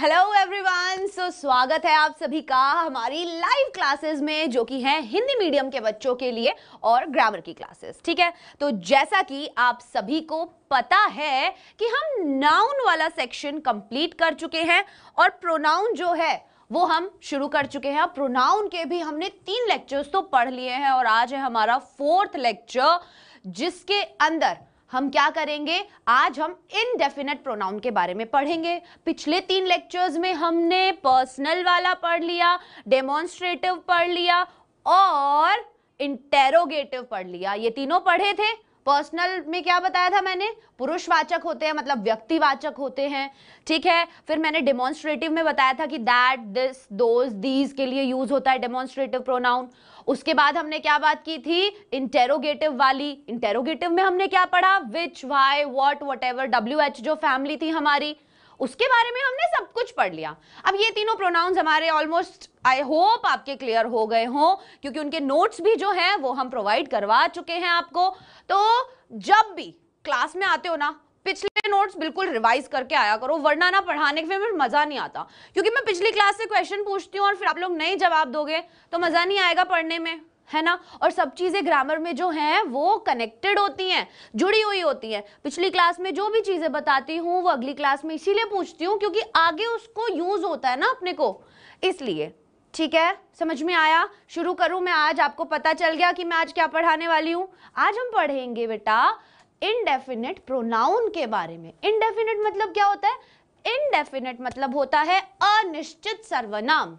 Hello everyone so स्वागत है आप सभी का हमारी लाइव क्लासेस में जो कि हैं हिंदी मीडियम के बच्चों के लिए और ग्रामर की क्लासेस ठीक है तो जैसा कि आप सभी को पता है कि हम नाउन वाला सेक्शन कंप्लीट कर चुके हैं और प्रोनाउन जो है वो हम शुरू कर चुके हैं और प्रोनाउन के भी हमने तीन लेक्चर्स तो पढ़ लिए हैं और आज है हमारा फोर्थ लेक्चर जिसके अंदर हम क्या करेंगे आज हम इनडेफिनेट प्रोनाउन के बारे में पढ़ेंगे पिछले तीन लेक्चर्स में हमने पर्सनल वाला पढ़ लिया डेमोन्स्ट्रेटिव पढ़ लिया और इंटेरोगेटिव पढ़ लिया ये तीनों पढ़े थे पर्सनल में क्या बताया था मैंने पुरुषवाचक होते हैं मतलब व्यक्तिवाचक होते हैं ठीक है फिर मैंने डेमोन्स्ट्रेटिव में बताया था कि दैट दिस दोज दीज के लिए यूज होता है डेमोन्स्ट्रेटिव प्रोनाउन उसके बाद हमने क्या बात की थी इंटेरोगेटिव वाली इंटेरोगेटिव में हमने क्या पढ़ा which why what whatever W H जो फैमिली थी हमारी उसके बारे में हमने सब कुछ पढ़ लिया अब ये तीनों प्रोनाउंस हमारे ऑलमोस्ट आई होप आपके क्लियर हो गए हों क्योंकि उनके नोट्स भी जो हैं वो हम प्रोवाइड करवा चुके हैं आपको तो जब भी क्लास में आते हो ना पिछले नोट्स बिल्कुल रिवाइज करके आया करो वरना ना पढ़ाने में फिर मज़ा नहीं आता क्योंकि मैं पिछली क्लास से क्वेश्चन पूछती हूँ और फिर आप लोग नए जवाब दोगे तो मज़ा नहीं आएगा पढ़ने में है ना और सब चीज़ें ग्रामर में जो हैं वो कनेक्टेड होती हैं जुड़ी हुई होती हैं पिछली क्लास में जो भी चीज़ें बताती हूँ वो अगली क्लास में इसीलिए पूछती हूँ क्योंकि आगे उसको यूज़ होता है ना अपने को इसलिए ठीक है समझ में आया शुरू करूँ मैं आज आपको पता चल गया कि मैं आज क्या पढ़ाने वाली हूँ आज हम पढ़ेंगे बेटा इनडेफिनेट प्रोनाउन के बारे में इनडेफिनेट मतलब क्या होता है इनडेफिनेट मतलब होता है अनिश्चित सर्वनाम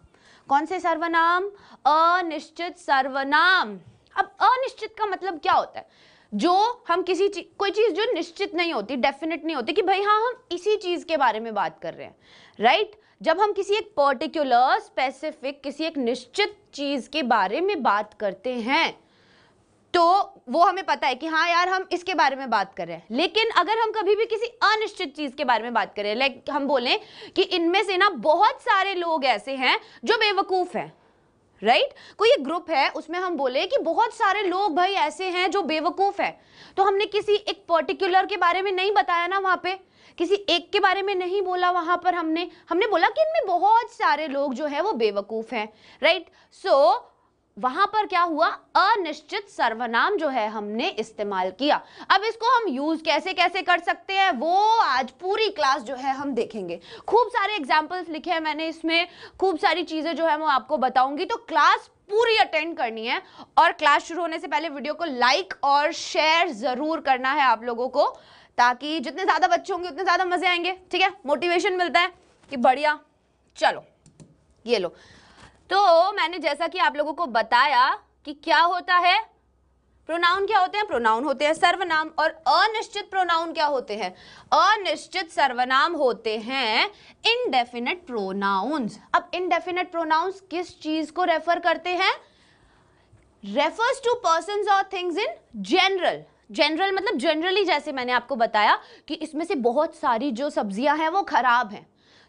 कौन से सर्वनाम अनिश्चित सर्वनाम अब अनिश्चित का मतलब क्या होता है जो हम किसी चीज कोई चीज़ जो निश्चित नहीं होती डेफिनेट नहीं होती कि भाई हाँ हम इसी चीज़ के बारे में बात कर रहे हैं राइट right? जब हम किसी एक पर्टिकुलर स्पेसिफिक किसी एक निश्चित चीज़ के बारे में बात करते हैं तो वो हमें पता है कि हाँ यार हम इसके बारे में बात कर रहे हैं लेकिन अगर हम कभी भी किसी अनिश्चित चीज़ के बारे में बात करें लाइक हम बोलें कि इनमें से ना बहुत सारे लोग ऐसे हैं जो बेवकूफ़ हैं राइट right? कोई एक ग्रुप है उसमें हम बोले कि बहुत सारे लोग भाई ऐसे हैं जो बेवकूफ़ है तो हमने किसी एक पर्टिकुलर के बारे में नहीं बताया ना वहाँ पे किसी एक के बारे में नहीं बोला वहां पर हमने हमने बोला कि इनमें बहुत सारे लोग जो है वो बेवकूफ़ हैं राइट सो वहां पर क्या हुआ अनिश्चित सर्वनाम जो है हमने इस्तेमाल किया अब इसको हम यूज कैसे कैसे कर सकते हैं वो आज पूरी क्लास जो है हम देखेंगे खूब सारे एग्जाम्पल्स लिखे हैं मैंने इसमें खूब सारी चीजें जो है वो आपको बताऊंगी तो क्लास पूरी अटेंड करनी है और क्लास शुरू होने से पहले वीडियो को लाइक और शेयर जरूर करना है आप लोगों को ताकि जितने ज़्यादा बच्चे होंगे उतने ज़्यादा मज़े आएंगे ठीक है मोटिवेशन मिलता है कि बढ़िया चलो ये लो तो मैंने जैसा कि आप लोगों को बताया कि क्या होता है प्रोनाउन क्या होते हैं प्रोनाउन होते हैं सर्वनाम और अनिश्चित प्रोनाउन क्या होते हैं अनिश्चित सर्वनाम होते हैं इनडेफिनेट प्रोनाउंस अब इनडेफिनेट प्रोनाउंस किस चीज को रेफर करते हैं रेफर्स टू पर्सन और थिंग्स इन जनरल जनरल मतलब जनरली जैसे मैंने आपको बताया कि इसमें से बहुत सारी जो सब्जियां हैं वो खराब हैं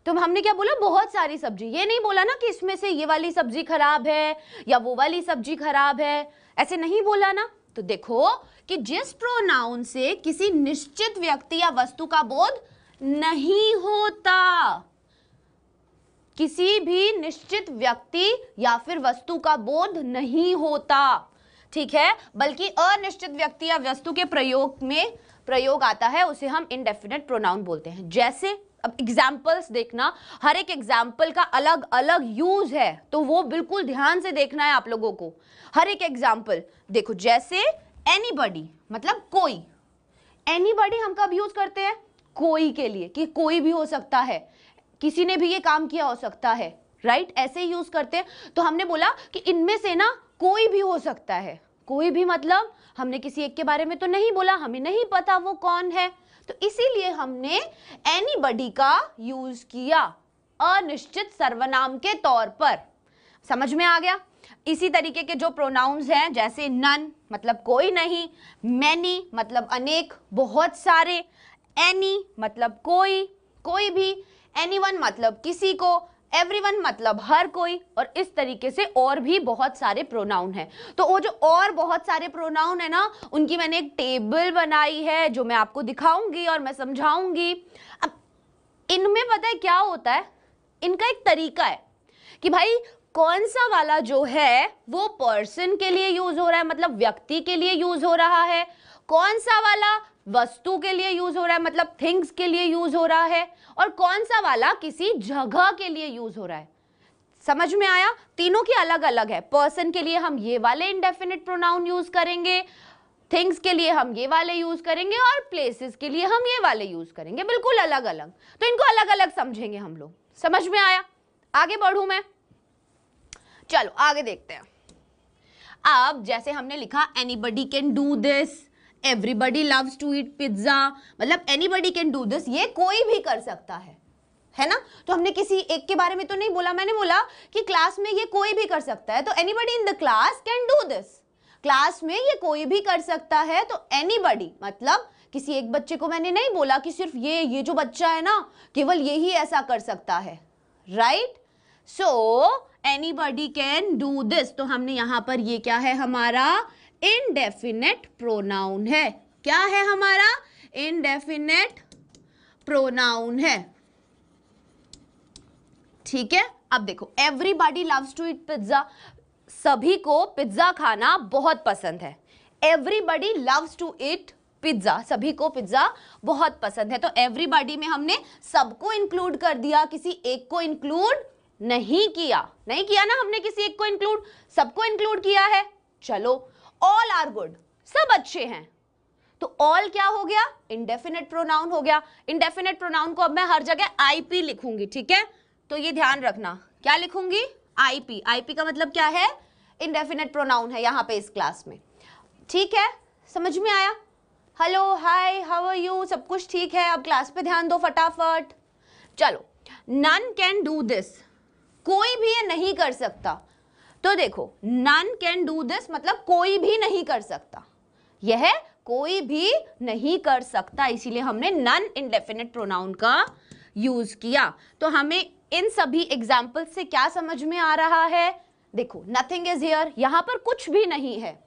तो हमने क्या बोला बहुत सारी सब्जी ये नहीं बोला ना कि इसमें से ये वाली सब्जी खराब है या वो वाली सब्जी खराब है ऐसे नहीं बोला ना तो देखो कि जिस प्रोनाउन से किसी निश्चित व्यक्ति या वस्तु का बोध नहीं होता किसी भी निश्चित व्यक्ति या फिर वस्तु का बोध नहीं होता ठीक है बल्कि अनिश्चित व्यक्ति या वस्तु के प्रयोग में प्रयोग आता है उसे हम इनडेफिनेट प्रोनाउन बोलते हैं जैसे अब एग्जाम्पल्स देखना हर एक एग्जाम्पल का अलग अलग यूज है तो वो बिल्कुल ध्यान से देखना है आप लोगों को हर एक एग्जाम्पल देखो जैसे एनी मतलब कोई एनी हम कब यूज करते हैं कोई के लिए कि कोई भी हो सकता है किसी ने भी ये काम किया हो सकता है राइट right? ऐसे यूज करते हैं तो हमने बोला कि इनमें से ना कोई भी हो सकता है कोई भी मतलब हमने किसी एक के बारे में तो नहीं बोला हमें नहीं पता वो कौन है तो इसीलिए हमने एनी का यूज किया अनिश्चित सर्वनाम के तौर पर समझ में आ गया इसी तरीके के जो प्रोनाउंस हैं जैसे नन मतलब कोई नहीं मैनी मतलब अनेक बहुत सारे एनी मतलब कोई कोई भी एनीवन मतलब किसी को एवरीवन मतलब हर कोई और इस तरीके से और भी बहुत सारे प्रोनाउन है तो वो जो और बहुत सारे प्रोनाउन है ना उनकी मैंने एक टेबल बनाई है जो मैं आपको दिखाऊंगी और मैं समझाऊंगी अब इनमें पता है क्या होता है इनका एक तरीका है कि भाई कौन सा वाला जो है वो पर्सन के लिए यूज हो रहा है मतलब व्यक्ति के लिए यूज हो रहा है कौन सा वाला वस्तु के लिए यूज हो रहा है मतलब थिंग्स के लिए यूज हो रहा है और कौन सा वाला किसी जगह के लिए यूज हो रहा है समझ में आया तीनों की अलग अलग है पर्सन के लिए हम ये वाले इंडेफिनिट प्रोनाउन यूज करेंगे थिंग्स के लिए हम ये वाले यूज करेंगे और प्लेसेस के लिए हम ये वाले यूज करेंगे बिल्कुल अलग अलग तो इनको अलग अलग समझेंगे हम लोग समझ में आया आगे बढ़ू मैं चलो आगे देखते हैं अब जैसे हमने लिखा anybody can do this everybody loves to eat pizza मतलब एनीबडी कैन डू दिस ये कोई भी कर सकता है है ना तो हमने किसी एक के बारे में तो नहीं बोला मैंने बोला कि क्लास में ये कोई भी कर सकता है तो anybody in the class can do this class में ये कोई भी कर सकता है तो एनीबडी मतलब किसी एक बच्चे को मैंने नहीं बोला कि सिर्फ ये ये जो बच्चा है ना केवल ये ही ऐसा कर सकता है right so anybody can do this तो हमने यहां पर ये क्या है हमारा इनडेफिनेट प्रोनाउन है क्या है हमारा इनडेफिनेट प्रोनाउन है ठीक है अब देखो everybody loves to eat pizza सभी को पिज्जा खाना बहुत पसंद है everybody loves to eat pizza सभी को पिज्ज़ा बहुत पसंद है तो एवरीबॉडी में हमने सबको इंक्लूड कर दिया किसी एक को इंक्लूड नहीं किया नहीं किया ना हमने किसी एक को इंक्लूड सबको इंक्लूड किया है चलो ऑल आर गुड सब अच्छे हैं तो ऑल क्या हो गया इनडेफिनेट प्रोनाउन हो गया इनडेफिनेट प्रोनाउन को अब मैं हर जगह आईपी लिखूंगी ठीक है तो ये ध्यान रखना क्या लिखूंगी आईपी आईपी का मतलब क्या है इनडेफिनेट प्रोनाउन है यहां पे इस क्लास में ठीक है समझ में आया hello hi how are you सब कुछ ठीक है अब क्लास पे ध्यान दो फटाफट चलो नन कैन डू दिस कोई भी ये नहीं कर सकता तो देखो नन कैन डू दिस मतलब कोई भी नहीं कर सकता यह कोई भी नहीं कर सकता इसीलिए हमने नन इनडेफिनेट प्रोनाउन का यूज किया तो हमें इन सभी एग्जाम्पल से क्या समझ में आ रहा है देखो नथिंग इज हियर यहां पर कुछ भी नहीं है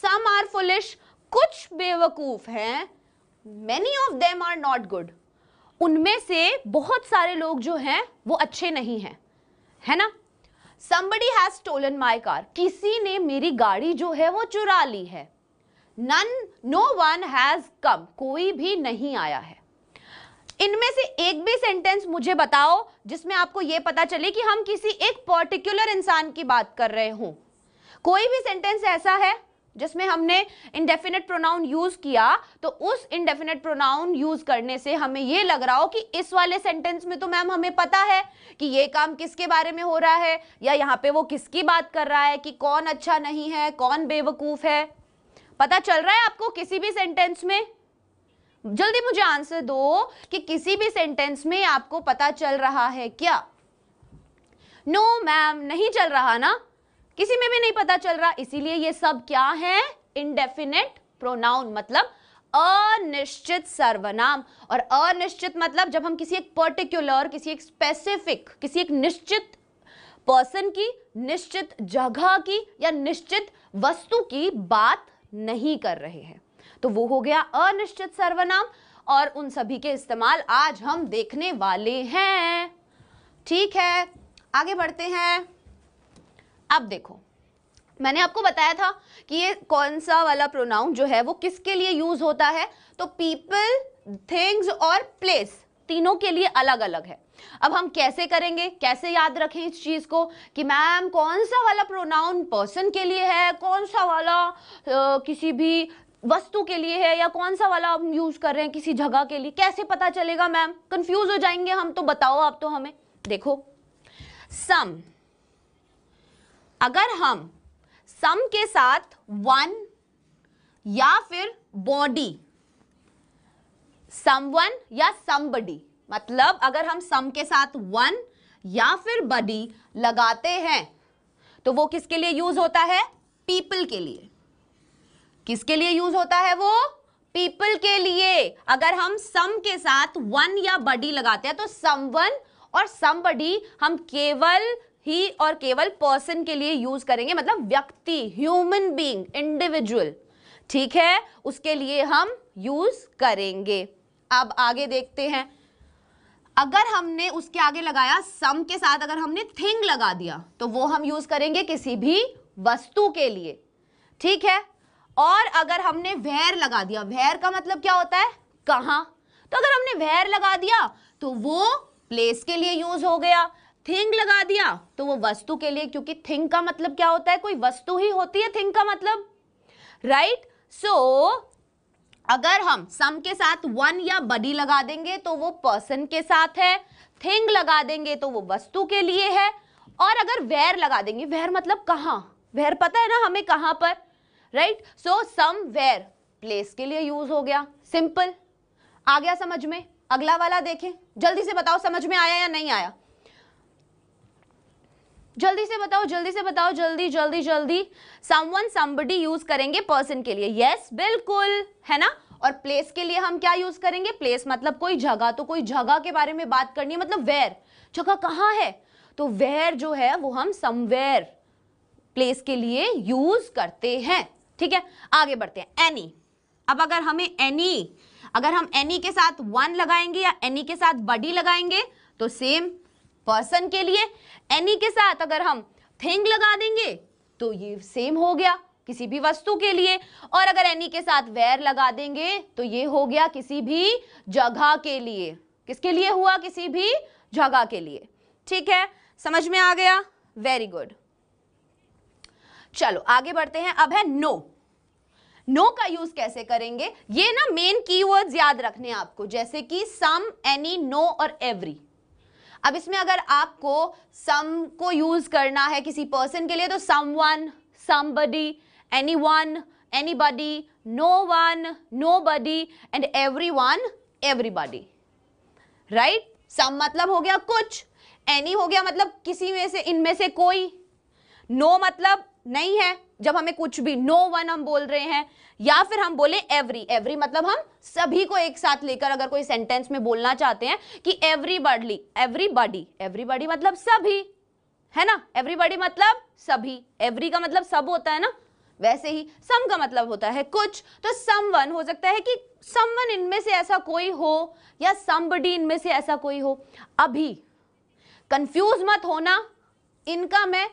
सम आर फुलिश कुछ बेवकूफ हैं many of them are not good उनमें से बहुत सारे लोग जो हैं वो अच्छे नहीं हैं है ना somebody has stolen my car किसी ने मेरी गाड़ी जो है वो चुरा ली है none no one has come कोई भी नहीं आया है इनमें से एक भी सेंटेंस मुझे बताओ जिसमें आपको यह पता चले कि हम किसी एक पर्टिकुलर इंसान की बात कर रहे हो कोई भी सेंटेंस ऐसा है जिसमें हमने इनडेफिनेट प्रोनाउन यूज किया तो उस इनडेफिनेट प्रोनाउन यूज करने से हमें ये लग रहा हो कि इस वाले सेंटेंस में तो मैम हमें पता है कि ये काम किसके बारे में हो रहा है या यहाँ पे वो किसकी बात कर रहा है कि कौन अच्छा नहीं है कौन बेवकूफ है पता चल रहा है आपको किसी भी सेंटेंस में जल्दी मुझे आंसर दो कि किसी भी सेंटेंस में आपको पता चल रहा है क्या नो no, मैम नहीं चल रहा ना किसी में भी नहीं पता चल रहा इसीलिए ये सब क्या है इनडेफिनेट प्रोनाउन मतलब अनिश्चित सर्वनाम और अनिश्चित मतलब जब हम किसी एक पर्टिकुलर किसी एक स्पेसिफिक किसी एक निश्चित पर्सन की निश्चित जगह की या निश्चित वस्तु की बात नहीं कर रहे हैं तो वो हो गया अनिश्चित सर्वनाम और उन सभी के इस्तेमाल आज हम देखने वाले हैं ठीक है आगे बढ़ते हैं अब देखो मैंने आपको बताया था कि ये कौन सा वाला प्रोनाउन जो है वो किसके लिए यूज होता है तो पीपल थिंग्स और प्लेस तीनों के लिए अलग अलग है अब हम कैसे करेंगे कैसे याद रखें इस चीज़ को कि मैम कौन सा वाला प्रोनाउन पर्सन के लिए है कौन सा वाला आ, किसी भी वस्तु के लिए है या कौन सा वाला हम यूज़ कर रहे हैं किसी जगह के लिए कैसे पता चलेगा मैम कंफ्यूज हो जाएंगे हम तो बताओ आप तो हमें देखो सम अगर हम सम के साथ वन या फिर बॉडी समवन या बडी मतलब अगर हम सम के साथ वन या फिर बडी लगाते हैं तो वो किसके लिए यूज होता है पीपल के लिए किसके लिए यूज होता है वो पीपल के लिए अगर हम सम के साथ वन या बडी लगाते हैं तो समवन और समबडी हम केवल ही और केवल पर्सन के लिए यूज करेंगे मतलब व्यक्ति ह्यूमन बींग इंडिविजुअल ठीक है उसके लिए हम यूज करेंगे अब आगे देखते हैं अगर हमने उसके आगे लगाया सम के साथ अगर हमने थिंग लगा दिया तो वो हम यूज करेंगे किसी भी वस्तु के लिए ठीक है और अगर हमने वैर लगा दिया वैर का मतलब क्या होता है कहाँ तो अगर हमने वैर लगा दिया तो वो प्लेस के लिए यूज हो गया थिंग लगा दिया तो वो वस्तु के लिए क्योंकि थिंग का मतलब क्या होता है कोई वस्तु ही होती है थिंग का मतलब राइट सो so, अगर हम सम के साथ वन या बडी लगा देंगे तो वो पर्सन के साथ है थिंग लगा देंगे तो वो वस्तु के लिए है और अगर वेर लगा देंगे वेर मतलब कहाँ वेर पता है ना हमें कहाँ पर right so somewhere place के लिए यूज हो गया सिंपल आ गया समझ में अगला वाला देखें जल्दी से बताओ समझ में आया या नहीं आया जल्दी से बताओ जल्दी से बताओ जल्दी जल्दी जल्दी समवन समबडी यूज करेंगे पर्सन के लिए यस yes, बिल्कुल है ना और प्लेस के लिए हम क्या यूज करेंगे प्लेस मतलब कोई जगह तो कोई जगह के बारे में बात करनी है मतलब वेयर जगह कहाँ है तो वेयर जो है वो हम समवेयर प्लेस के लिए यूज करते हैं ठीक है आगे बढ़ते हैं एनी अब अगर हमें एनी अगर हम एनी के साथ वन लगाएंगे या एनी के साथ बडी लगाएंगे तो सेम पर्सन के लिए एनी के साथ अगर हम थिंग लगा देंगे तो ये सेम हो गया किसी भी वस्तु के लिए और अगर एनी के साथ वेर लगा देंगे तो ये हो गया किसी भी जगह के लिए किसके लिए हुआ किसी भी जगह के लिए ठीक है समझ में आ गया वेरी गुड चलो आगे बढ़ते हैं अब है नो नो का यूज कैसे करेंगे ये ना मेन कीवर्ड्स याद रखने आपको जैसे कि सम एनी नो और एवरी अब इसमें अगर आपको सम को यूज करना है किसी पर्सन के लिए तो someone somebody anyone anybody no one nobody and everyone everybody right some मतलब हो गया कुछ एनी हो गया मतलब किसी में से इनमें से कोई नो no मतलब नहीं है जब हमें कुछ भी नो no वन हम बोल रहे हैं या फिर हम बोले एवरी एवरी मतलब हम सभी को एक साथ लेकर अगर कोई सेंटेंस में बोलना चाहते हैं कि every badly everybody everybody मतलब सभी है ना एवरीबडी मतलब सभी एवरी का मतलब सब होता है ना वैसे ही सम का मतलब होता है कुछ तो समवन हो सकता है कि समवन इनमें से ऐसा कोई हो या समबडी इनमें से ऐसा कोई हो अभी कंफ्यूज मत होना इनका मैं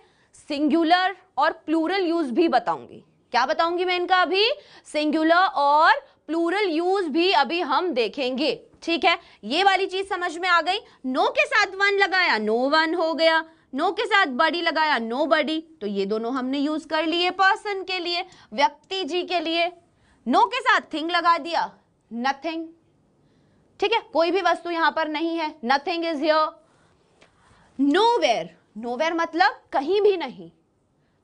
सिंगुलर और प्लूरल यूज भी बताऊंगी क्या बताऊंगी मैं इनका अभी सिंगुलर और प्लूरल यूज भी अभी हम देखेंगे ठीक है ये वाली चीज समझ में आ गई नो के साथ वन लगाया नो वन हो गया नो के साथ बडी लगाया नो बडी तो ये दोनों हमने यूज कर लिए पर्सन के लिए व्यक्ति जी के लिए नो के साथ थिंग लगा दिया नथिंग ठीक है कोई भी वस्तु यहां पर नहीं है nothing is your nowhere nowhere मतलब कहीं भी नहीं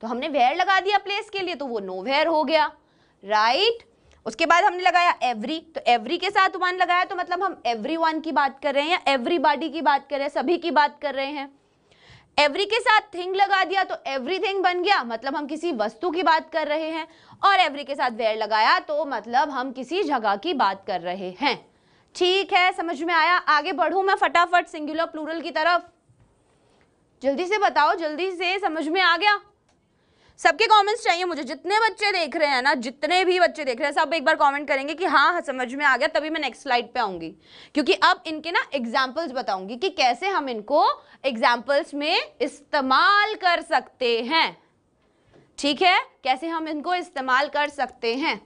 तो हमने वेयर लगा दिया प्लेस के लिए तो वो नोवेयर हो गया राइट right? उसके बाद हमने लगाया एवरी तो एवरी के साथ वन लगाया तो मतलब हम एवरी वन की बात कर रहे हैं या एवरीबॉडी की बात कर रहे हैं सभी की बात कर रहे हैं एवरी के साथ थिंग लगा दिया तो एवरीथिंग बन गया मतलब हम किसी वस्तु की बात कर रहे हैं और एवरी के साथ वेयर लगाया तो मतलब हम किसी जगह की बात कर रहे हैं ठीक है समझ में आया आगे बढ़ू मैं फटाफट सिंगुलर प्लूरल की तरफ जल्दी से बताओ जल्दी से समझ में आ गया सबके कमेंट्स चाहिए मुझे जितने बच्चे देख रहे हैं ना जितने भी बच्चे देख रहे हैं सब एक बार कमेंट करेंगे कि हाँ, हाँ, समझ में आ गया तभी मैं नेक्स्ट स्लाइड पे आऊंगी क्योंकि अब इनके ना एग्जाम्पल्स बताऊंगी कि कैसे हम इनको एग्जाम्पल्स में इस्तेमाल कर सकते हैं ठीक है कैसे हम इनको इस्तेमाल कर सकते हैं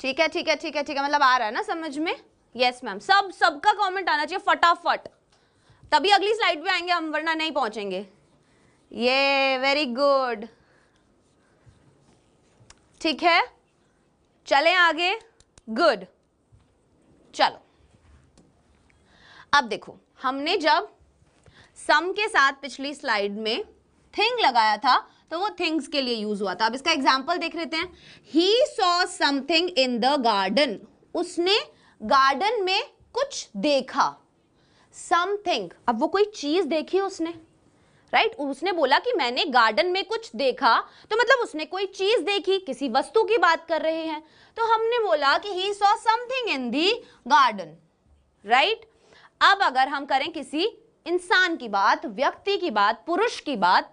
ठीक है ठीक है ठीक है ठीक है मतलब आ रहा है ना समझ में यस मैम सब सबका कॉमेंट आना चाहिए फटाफट तभी अगली स्लाइड पे आएंगे हम वरना नहीं पहुंचेंगे ये वेरी गुड ठीक है चलें आगे गुड चलो अब देखो हमने जब सम के साथ पिछली स्लाइड में थिंग लगाया था तो वो थिंग्स के लिए यूज हुआ था अब इसका एग्जाम्पल देख लेते हैं he saw something in the garden उसने गार्डन में कुछ देखा समथिंग अब वो कोई चीज देखी उसने राइट right? उसने बोला कि मैंने गार्डन में कुछ देखा तो मतलब उसने कोई चीज देखी किसी वस्तु की बात कर रहे हैं तो हमने बोला कि he saw something in the garden right अब अगर हम करें किसी इंसान की बात व्यक्ति की बात पुरुष की बात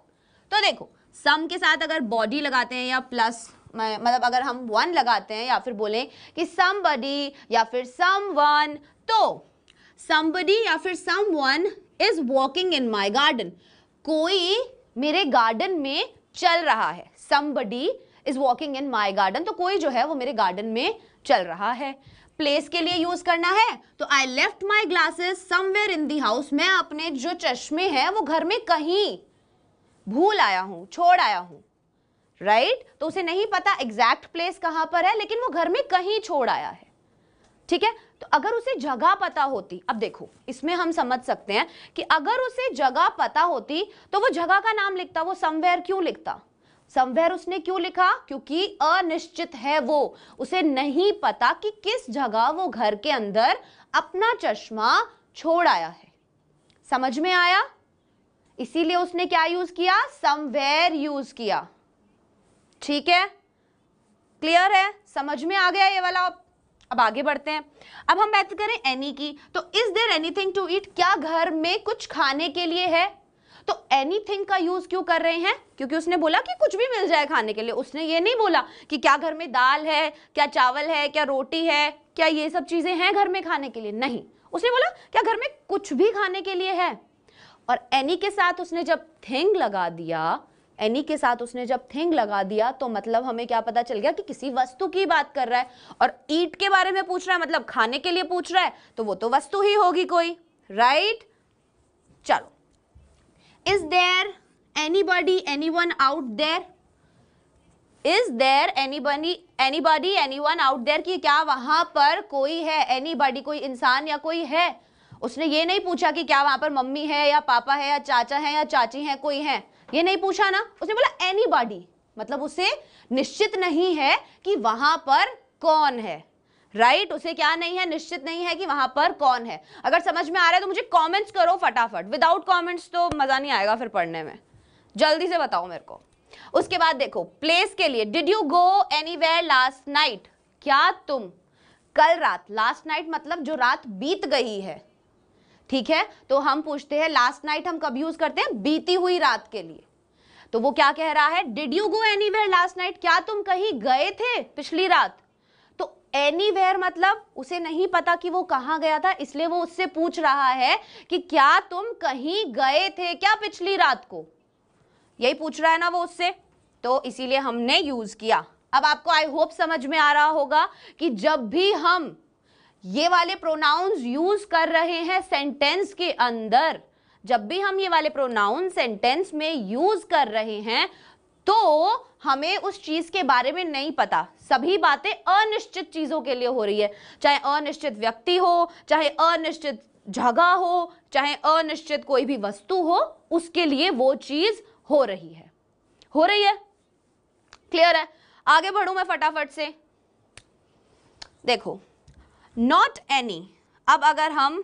तो देखो सम के साथ अगर बॉडी लगाते हैं या प्लस मतलब अगर हम वन लगाते हैं या फिर बोलें कि सम बॉडी या फिर सम वन तो somebody या फिर someone is walking in my garden कोई मेरे गार्डन में चल रहा है Somebody is walking in my garden. तो कोई जो है वो मेरे गार्डन में चल रहा है प्लेस के लिए यूज करना है तो I left my glasses somewhere in the house मैं अपने जो चश्मे हैं वो घर में कहीं भूल आया हूँ छोड़ आया हूँ राइट right? तो उसे नहीं पता एग्जैक्ट प्लेस कहाँ पर है लेकिन वो घर में कहीं छोड़ आया है ठीक है तो अगर उसे जगह पता होती अब देखो इसमें हम समझ सकते हैं कि अगर उसे जगह पता होती तो वो जगह का नाम लिखता वो समवेयर क्यों लिखता समवेयर उसने क्यों लिखा क्योंकि अनिश्चित है वो उसे नहीं पता कि किस जगह वो घर के अंदर अपना चश्मा छोड़ आया है समझ में आया इसीलिए उसने क्या यूज किया समवेयर यूज किया ठीक है क्लियर है समझ में आ गया ये वाला अब आगे बढ़ते हैं अब हम बात करें एनी की तो is there anything to eat क्या घर में कुछ खाने के लिए है तो एनीथिंग का यूज क्यों कर रहे हैं क्योंकि उसने बोला कि कुछ भी मिल जाए खाने के लिए उसने ये नहीं बोला कि क्या घर में दाल है क्या चावल है क्या रोटी है क्या ये सब चीजें हैं घर में खाने के लिए नहीं उसने बोला क्या घर में कुछ भी खाने के लिए है और एनी के साथ उसने जब थिंग लगा दिया एनी के साथ उसने जब थिंग लगा दिया तो मतलब हमें क्या पता चल गया कि किसी वस्तु की बात कर रहा है और ईट के बारे में पूछ रहा है मतलब खाने के लिए पूछ रहा है तो वो तो वस्तु ही होगी कोई राइट चलो is there anybody anyone out there is there any bunny anybody anyone out there की क्या वहां पर कोई है एनी बॉडी कोई इंसान या कोई है उसने ये नहीं पूछा कि क्या वहां पर मम्मी है या पापा है या चाचा है या चाची है कोई है ये नहीं पूछा ना उसने बोला एनी मतलब उसे निश्चित नहीं है कि वहां पर कौन है राइट right? उसे क्या नहीं है निश्चित नहीं है कि वहां पर कौन है अगर समझ में आ रहा है तो मुझे कमेंट्स करो फटाफट विदाउट कमेंट्स तो मजा नहीं आएगा फिर पढ़ने में जल्दी से बताओ मेरे को उसके बाद देखो प्लेस के लिए did you go any last night क्या तुम कल रात लास्ट नाइट मतलब जो रात बीत गई है ठीक है तो हम पूछते हैं लास्ट नाइट हम कब यूज करते हैं बीती हुई रात के लिए तो वो क्या कह रहा है did you go anywhere last night क्या तुम कहीं गए थे पिछली रात तो एनी वेयर मतलब उसे नहीं पता कि वो कहां गया था इसलिए वो उससे पूछ रहा है कि क्या तुम कहीं गए थे क्या पिछली रात को यही पूछ रहा है ना वो उससे तो इसीलिए हमने यूज किया अब आपको आई होप समझ में आ रहा होगा कि जब भी हम ये वाले प्रोनाउंस यूज कर रहे हैं सेंटेंस के अंदर जब भी हम ये वाले प्रोनाउन सेंटेंस में यूज कर रहे हैं तो हमें उस चीज के बारे में नहीं पता सभी बातें अनिश्चित चीजों के लिए हो रही है चाहे अनिश्चित व्यक्ति हो चाहे अनिश्चित जगह हो चाहे अनिश्चित कोई भी वस्तु हो उसके लिए वो चीज हो रही है हो रही है क्लियर है आगे बढ़ू मैं फटाफट से देखो नॉट एनी अब अगर हम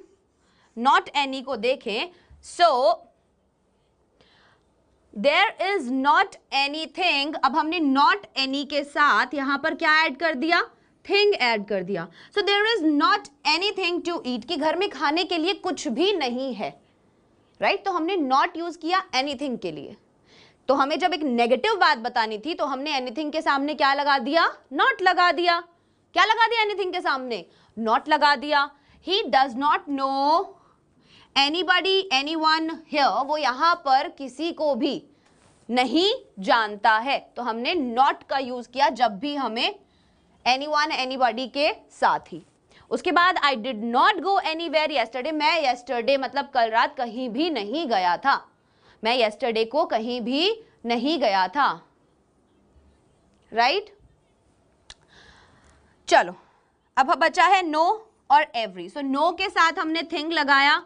नॉट एनी को देखें so there is not anything अब हमने नॉट एनी के साथ यहां पर क्या ऐड कर दिया थिंग ऐड कर दिया so there is not anything to eat कि घर में खाने के लिए कुछ भी नहीं है राइट right? तो हमने नॉट यूज किया एनीथिंग के लिए तो हमें जब एक नेगेटिव बात बतानी थी तो हमने एनीथिंग के सामने क्या लगा दिया नॉट लगा दिया क्या लगा दिया एनीथिंग के सामने नॉट लगा दिया he does not know anybody anyone वो यहां पर किसी को भी नहीं जानता है तो हमने नॉट का यूज़ किया जब भी हमें एनी वन एनी बॉडी के साथ ही उसके बाद I did not go anywhere yesterday मैं येस्टरडे मतलब कल रात कहीं भी नहीं गया था मैं यस्टरडे को कहीं भी नहीं गया था राइट right? चलो अब बचा है नो और एवरी सो नो के साथ हमने थिंग लगाया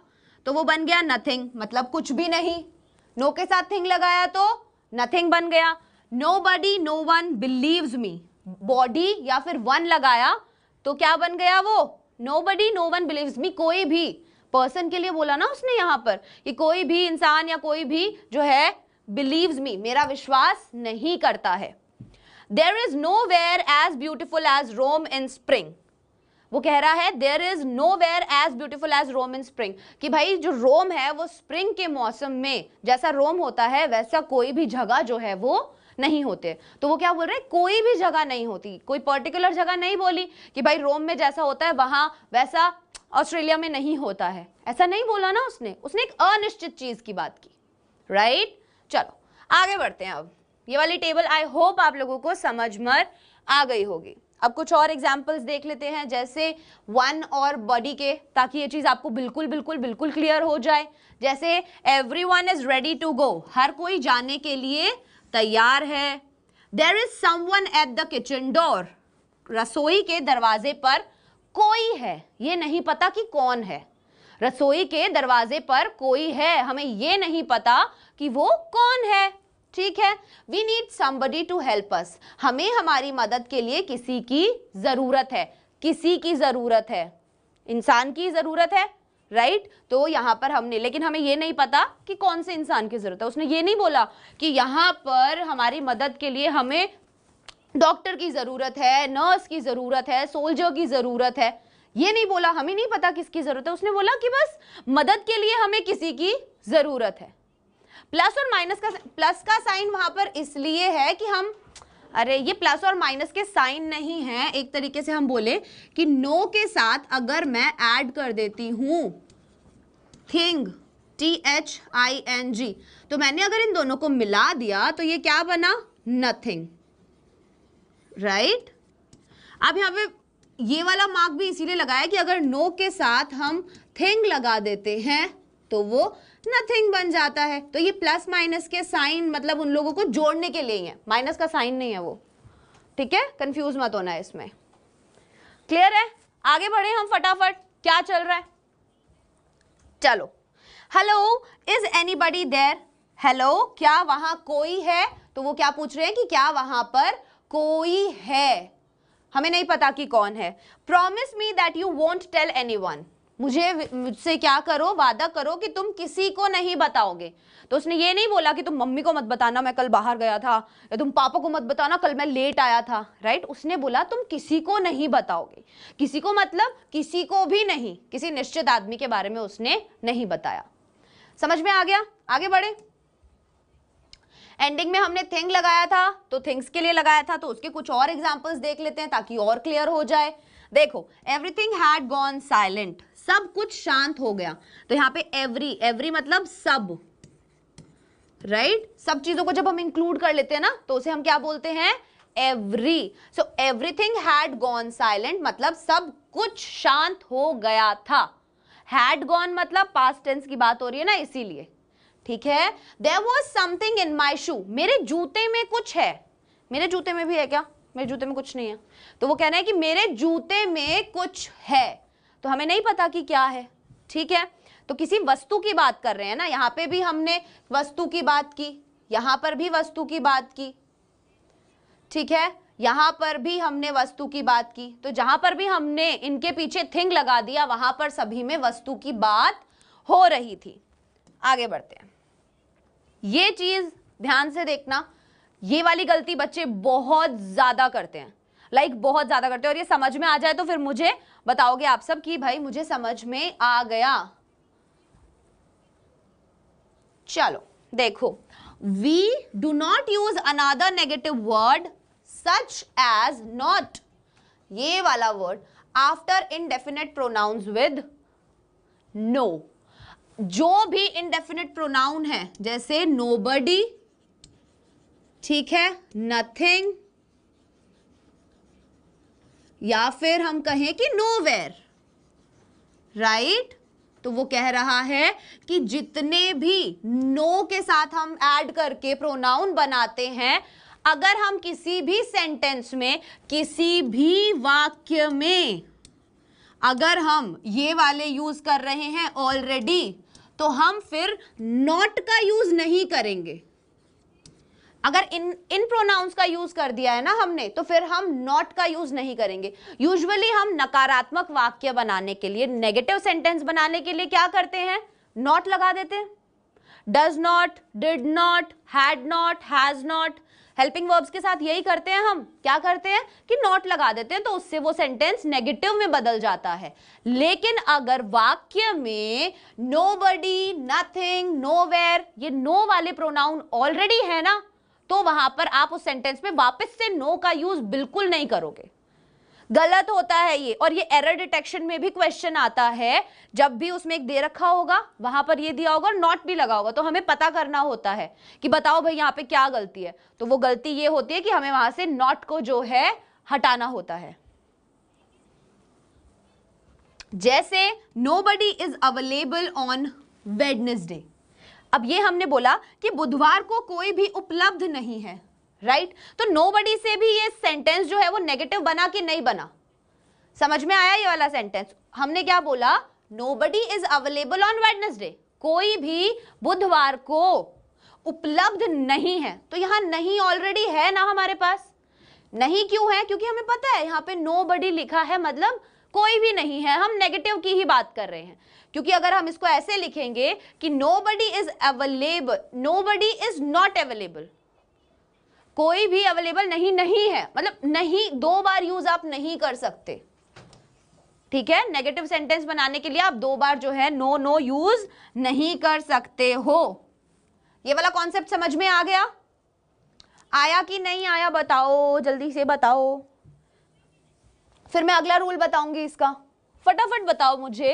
तो वो बन गया नथिंग मतलब कुछ भी नहीं नो no के साथ थिंग लगाया तो नथिंग बन गया nobody no one believes me body या फिर वन लगाया तो क्या बन गया वो nobody no one believes me कोई भी पर्सन के लिए बोला ना उसने यहाँ पर कि कोई भी इंसान या कोई भी जो है बिलीव मी मेरा विश्वास नहीं करता है there is nowhere as beautiful as Rome in spring वो कह रहा है there is nowhere as beautiful as Rome in spring कि भाई जो रोम है वो स्प्रिंग के मौसम में जैसा रोम होता है वैसा कोई भी जगह जो है वो नहीं होते तो वो क्या बोल रहे कोई भी जगह नहीं होती कोई पर्टिकुलर जगह नहीं बोली कि भाई रोम में जैसा होता है वहां वैसा ऑस्ट्रेलिया में नहीं होता है ऐसा नहीं बोला ना उसने उसने एक अनिश्चित चीज़ की बात की राइट चलो आगे बढ़ते हैं अब ये वाली टेबल आई होप आप लोगों को समझ मर आ गई होगी अब कुछ और एग्जाम्पल्स देख लेते हैं जैसे वन और बॉडी के ताकि ये चीज़ आपको बिल्कुल बिल्कुल बिल्कुल क्लियर हो जाए जैसे everyone is ready to go हर कोई जाने के लिए तैयार है there is someone at the kitchen door रसोई के दरवाजे पर कोई है ये नहीं पता कि कौन है रसोई के दरवाजे पर कोई है हमें ये नहीं पता कि वो कौन है ठीक है we need somebody to help us हमें हमारी मदद के लिए किसी की ज़रूरत है किसी की ज़रूरत है इंसान की ज़रूरत है राइट right? तो यहां पर हमने लेकिन हमें यह नहीं पता कि कौन से इंसान की ज़रूरत है उसने ये नहीं बोला कि यहां पर हमारी मदद के लिए हमें डॉक्टर की ज़रूरत है नर्स की ज़रूरत है सोल्जर की ज़रूरत है ये नहीं बोला हमें नहीं पता किसकी ज़रूरत है उसने बोला कि बस मदद के लिए हमें किसी की ज़रूरत है प्लस और माइनस का प्लस का साइन वहां पर इसलिए है कि हम अरे ये प्लस और माइनस के साइन नहीं है एक तरीके से हम बोले कि नो के साथ अगर मैं ऐड कर देती हूं thing T H I N G तो मैंने अगर इन दोनों को मिला दिया तो ये क्या बना नथिंग राइट अब यहां पे ये वाला मार्क भी इसीलिए लगाया कि अगर नो के साथ हम थिंग लगा देते हैं तो वो नथिंग बन जाता है तो ये प्लस माइनस के साइन मतलब उन लोगों को जोड़ने के लिए ही है माइनस का साइन नहीं है वो ठीक है कंफ्यूज मत होना है इसमें क्लियर है आगे बढ़े हम फटाफट क्या चल रहा है चलो hello is anybody there hello क्या वहां कोई है तो वो क्या पूछ रहे हैं कि क्या वहां पर कोई है हमें नहीं पता कि कौन है promise me that you won't tell anyone मुझे मुझसे क्या करो वादा करो कि तुम किसी को नहीं बताओगे तो उसने ये नहीं बोला कि तुम मम्मी को मत बताना मैं कल बाहर गया था या तुम पापा को मत बताना कल मैं लेट आया था राइट उसने बोला तुम किसी को नहीं बताओगे किसी को मतलब किसी को भी नहीं किसी निश्चित आदमी के बारे में उसने नहीं बताया समझ में आ गया आगे बढ़े एंडिंग में हमने थिंग लगाया था तो थिंग्स के लिए लगाया था तो उसके कुछ और एग्जाम्पल्स देख लेते हैं ताकि और क्लियर हो जाए देखो एवरीथिंग हैड गॉन साइलेंट सब कुछ शांत हो गया तो यहां पे एवरी एवरी मतलब सब राइट right? सब चीजों को जब हम इंक्लूड कर लेते हैं ना तो उसे हम क्या बोलते हैं every so everything had gone silent मतलब सब कुछ शांत हो गया था हैड गॉन मतलब पास्ट टेंस की बात हो रही है ना इसीलिए ठीक है देर वॉज समथिंग इन माई शू मेरे जूते में कुछ है मेरे जूते में भी है क्या मेरे जूते में कुछ नहीं है तो वो कहना है कि मेरे जूते में कुछ है तो हमें नहीं पता कि क्या है ठीक है तो किसी वस्तु की बात कर रहे हैं ना यहाँ पे भी हमने वस्तु की बात की यहाँ पर भी वस्तु की बात की ठीक है यहाँ पर भी हमने वस्तु की बात की तो जहाँ पर भी हमने इनके पीछे थिंग लगा दिया वहाँ पर सभी में वस्तु की बात हो रही थी आगे बढ़ते हैं ये चीज़ ध्यान से देखना ये वाली गलती बच्चे बहुत ज़्यादा करते हैं लाइक बहुत ज़्यादा करते हो और ये समझ में आ जाए तो फिर मुझे बताओगे आप सब कि भाई मुझे समझ में आ गया चलो देखो we do not use another negative word such as not ये वाला word after indefinite pronouns with no जो भी इनडेफिनेट प्रोनाउन है जैसे नो ठीक है नथिंग या फिर हम कहें कि नो वेयर राइट तो वो कह रहा है कि जितने भी नो के साथ हम ऐड करके प्रोनाउन बनाते हैं अगर हम किसी भी सेंटेंस में किसी भी वाक्य में अगर हम ये वाले यूज कर रहे हैं ऑलरेडी तो हम फिर नॉट का यूज नहीं करेंगे अगर इन इन प्रोनाउंस का यूज कर दिया है ना हमने तो फिर हम नॉट का यूज नहीं करेंगे यूजुअली हम नकारात्मक वाक्य बनाने के लिए नेगेटिव सेंटेंस बनाने के लिए क्या करते हैं नॉट लगा देते हैं does not did not had not has not helping verbs के साथ यही करते हैं हम क्या करते हैं कि नॉट लगा देते हैं तो उससे वो सेंटेंस नेगेटिव में बदल जाता है लेकिन अगर वाक्य में नो बडी नथिंग नो ये नो वाले प्रोनाउन ऑलरेडी है ना तो वहां पर आप उस सेंटेंस में वापस से नो का यूज बिल्कुल नहीं करोगे गलत होता है ये और ये एरर डिटेक्शन में भी क्वेश्चन आता है जब भी उसमें एक दे रखा होगा वहां पर ये दिया होगा नॉट भी लगा होगा तो हमें पता करना होता है कि बताओ भाई यहाँ पे क्या गलती है तो वो गलती ये होती है कि हमें वहां से नॉट को जो है हटाना होता है जैसे nobody is available on Wednesday अब ये हमने बोला कि बुधवार को कोई भी उपलब्ध नहीं है राइट right? तो नोबडी से भी ये सेंटेंस जो है वो नेगेटिव बना कि नहीं बना समझ में आया ये वाला सेंटेंस हमने क्या बोला nobody is available on Wednesday कोई भी बुधवार को उपलब्ध नहीं है तो यहां नहीं ऑलरेडी है ना हमारे पास नहीं क्यों है क्योंकि हमें पता है यहां पे नो लिखा है मतलब कोई भी नहीं है हम नेगेटिव की ही बात कर रहे हैं क्योंकि अगर हम इसको ऐसे लिखेंगे कि nobody is available nobody is not available कोई भी अवेलेबल नहीं नहीं है मतलब नहीं दो बार यूज आप नहीं कर सकते ठीक है नेगेटिव सेंटेंस बनाने के लिए आप दो बार जो है नो नो यूज नहीं कर सकते हो ये वाला कॉन्सेप्ट समझ में आ गया आया कि नहीं आया बताओ जल्दी से बताओ फिर मैं अगला रूल बताऊंगी इसका फटाफट बताओ मुझे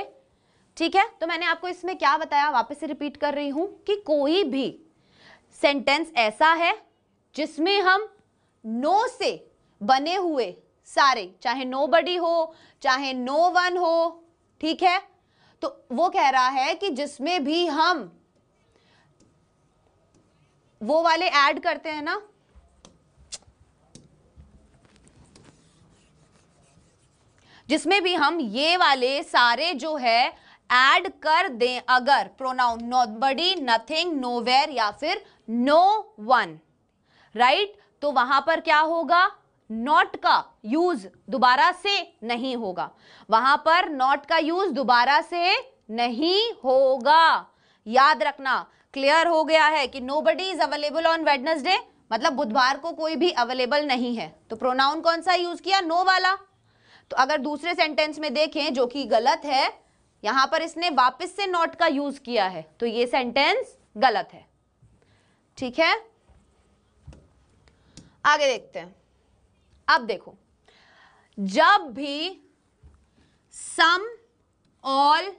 ठीक है तो मैंने आपको इसमें क्या बताया वापस से रिपीट कर रही हूं कि कोई भी सेंटेंस ऐसा है जिसमें हम नो से बने हुए सारे चाहे नो बडी हो चाहे नो वन हो ठीक है तो वो कह रहा है कि जिसमें भी हम वो वाले ऐड करते हैं ना जिसमें भी हम ये वाले सारे जो है ऐड कर दें अगर प्रोनाउन बडी नथिंग वेर या फिर नो वन राइट तो वहां पर क्या होगा नॉट का यूज दोबारा से नहीं होगा वहां पर नॉट का यूज दोबारा से नहीं होगा याद रखना क्लियर हो गया है कि nobody is available on Wednesday मतलब बुधवार को कोई भी अवेलेबल नहीं है तो प्रोनाउन कौन सा यूज किया नो no वाला तो अगर दूसरे सेंटेंस में देखें जो कि गलत है यहां पर इसने वापस से नॉट का यूज किया है तो ये सेंटेंस गलत है ठीक है आगे देखते हैं अब देखो जब भी सम ऑल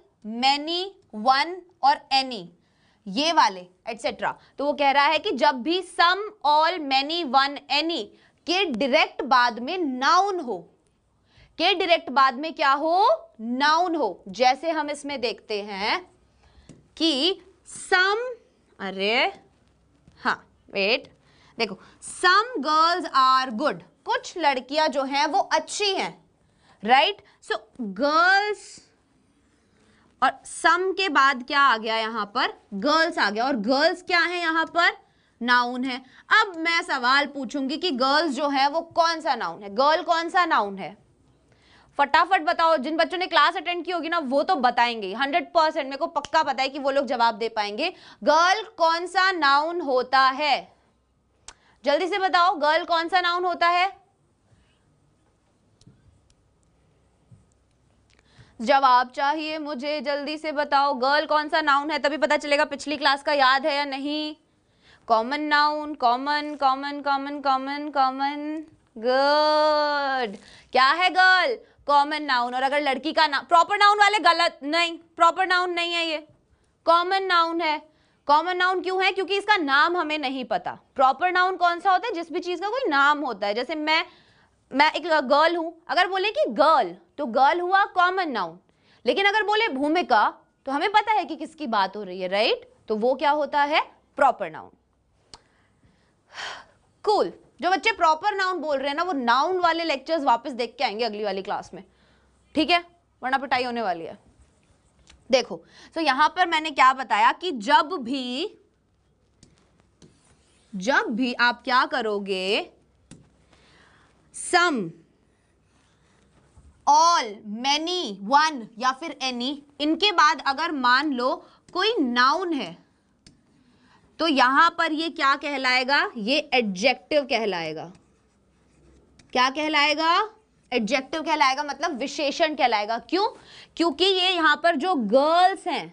मैनी वन और एनी ये वाले एटसेट्रा तो वो कह रहा है कि जब भी some all many one any के डायरेक्ट बाद में नाउन हो के डायरेक्ट बाद में क्या हो नाउन हो जैसे हम इसमें देखते हैं कि सम अरे हाँ वेट देखो सम गर्ल्स आर गुड कुछ लड़कियां जो हैं वो अच्छी हैं राइट सो गर्ल्स और सम के बाद क्या आ गया यहां पर गर्ल्स आ गया और गर्ल्स क्या है यहां पर नाउन है अब मैं सवाल पूछूंगी कि गर्ल्स जो है वो कौन सा नाउन है गर्ल कौन सा नाउन है फटाफट बताओ जिन बच्चों ने क्लास अटेंड की होगी ना वो तो बताएंगे हंड्रेड परसेंट मेरे को पक्का पता है कि वो लोग जवाब दे पाएंगे गर्ल कौन सा नाउन होता है जल्दी से बताओ गर्ल कौन सा नाउन होता है जवाब चाहिए मुझे जल्दी से बताओ गर्ल कौन सा नाउन है तभी पता चलेगा पिछली क्लास का याद है या नहीं common noun common common common common common girl क्या है गर्ल कॉमन नाउन और अगर लड़की का नाम प्रॉपर नाउन वाले गलत नहीं प्रॉपर नाउन नहीं है ये कॉमन नाउन है कॉमन नाउन क्यों है क्योंकि इसका नाम हमें नहीं पता प्रॉपर नाउन कौन सा होता है जिस भी चीज़ का कोई नाम होता है जैसे मैं मैं एक गर्ल हूं अगर बोले कि गर्ल तो गर्ल हुआ कॉमन नाउन लेकिन अगर बोले भूमिका तो हमें पता है कि किसकी बात हो रही है राइट right? तो वो क्या होता है प्रॉपर नाउन कूल cool. जो बच्चे प्रॉपर नाउन बोल रहे हैं ना वो नाउन वाले लेक्चर्स वापस देख के आएंगे अगली वाली क्लास में ठीक है वरना पिटाई होने वाली है देखो सो so यहां पर मैंने क्या बताया कि जब भी जब भी आप क्या करोगे सम ऑल मैनी वन या फिर एनी इनके बाद अगर मान लो कोई नाउन है तो यहां पर ये क्या कहलाएगा ये एडजेक्टिव कहलाएगा क्या कहलाएगा एडजेक्टिव कहलाएगा मतलब विशेषण कहलाएगा क्यों क्योंकि ये यहां पर जो गर्ल्स हैं